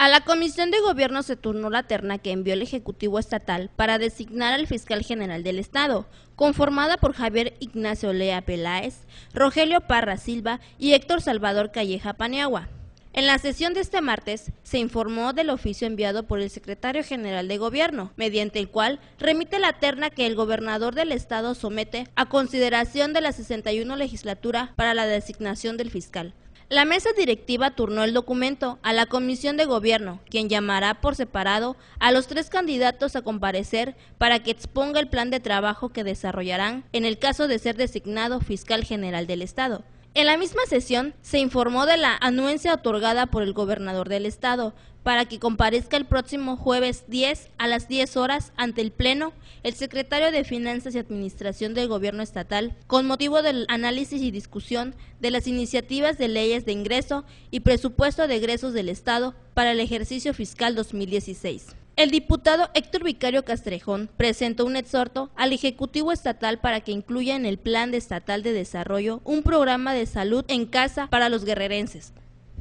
A la Comisión de Gobierno se turnó la terna que envió el Ejecutivo Estatal para designar al fiscal general del Estado, conformada por Javier Ignacio Lea Peláez, Rogelio Parra Silva y Héctor Salvador Calleja Paniagua. En la sesión de este martes se informó del oficio enviado por el secretario general de gobierno, mediante el cual remite la terna que el gobernador del estado somete a consideración de la 61 legislatura para la designación del fiscal. La mesa directiva turnó el documento a la Comisión de Gobierno, quien llamará por separado a los tres candidatos a comparecer para que exponga el plan de trabajo que desarrollarán en el caso de ser designado fiscal general del Estado. En la misma sesión se informó de la anuencia otorgada por el gobernador del estado para que comparezca el próximo jueves 10 a las 10 horas ante el Pleno el secretario de Finanzas y Administración del Gobierno Estatal con motivo del análisis y discusión de las iniciativas de leyes de ingreso y presupuesto de egresos del Estado para el ejercicio fiscal 2016. El diputado Héctor Vicario Castrejón presentó un exhorto al Ejecutivo Estatal para que incluya en el Plan Estatal de Desarrollo un programa de salud en casa para los guerrerenses.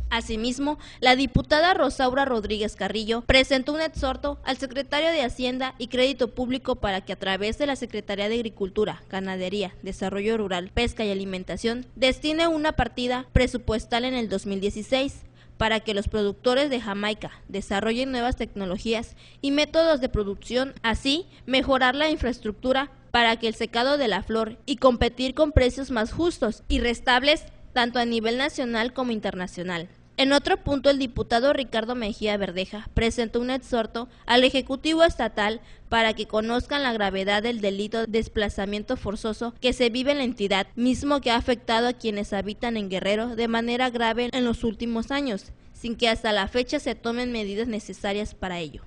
Asimismo, la diputada Rosaura Rodríguez Carrillo presentó un exhorto al secretario de Hacienda y Crédito Público para que a través de la Secretaría de Agricultura, Ganadería, Desarrollo Rural, Pesca y Alimentación destine una partida presupuestal en el 2016 para que los productores de Jamaica desarrollen nuevas tecnologías y métodos de producción, así mejorar la infraestructura para que el secado de la flor y competir con precios más justos y restables tanto a nivel nacional como internacional. En otro punto, el diputado Ricardo Mejía Verdeja presentó un exhorto al Ejecutivo Estatal para que conozcan la gravedad del delito de desplazamiento forzoso que se vive en la entidad, mismo que ha afectado a quienes habitan en Guerrero de manera grave en los últimos años, sin que hasta la fecha se tomen medidas necesarias para ello.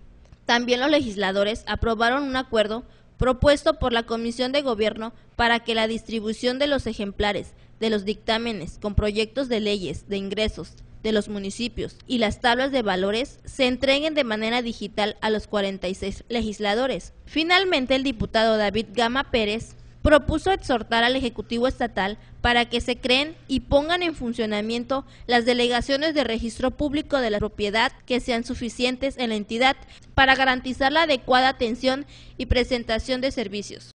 También los legisladores aprobaron un acuerdo propuesto por la Comisión de Gobierno para que la distribución de los ejemplares de los dictámenes con proyectos de leyes de ingresos de los municipios y las tablas de valores se entreguen de manera digital a los 46 legisladores. Finalmente, el diputado David Gama Pérez propuso exhortar al Ejecutivo Estatal para que se creen y pongan en funcionamiento las delegaciones de registro público de la propiedad que sean suficientes en la entidad para garantizar la adecuada atención y presentación de servicios.